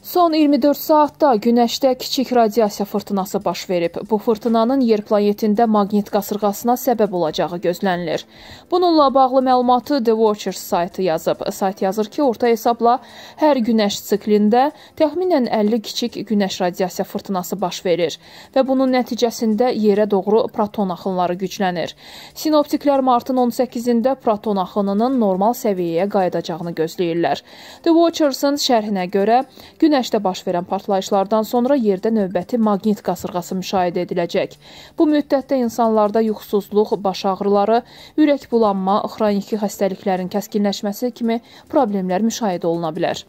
Son 24 saatda günəşdə kiçik radiasiya fırtınası baş verib. Bu fırtınanın yer planetində maqnit qasırğasına səbəb olacağı gözlənilir. Bununla bağlı məlumatı The Watchers saytı yazıb. Sayt yazır ki, orta hesabla hər günəş siklində təxminən 50 kiçik günəş radiasiya fırtınası baş verir və bunun nəticəsində yerə doğru proton axınları güclənir. Sinoptiklər martın 18-də proton axınının normal səviyyəyə qayıdacağını gözləyirlər. The Watchers-ın şərhinə görə günəş Günəşdə baş verən partlayışlardan sonra yerdə növbəti maqnit qasırğası müşahidə ediləcək. Bu müddətdə insanlarda yuxusuzluq, baş ağrıları, ürək bulanma, xroniki xəstəliklərin kəskinləşməsi kimi problemlər müşahidə oluna bilər.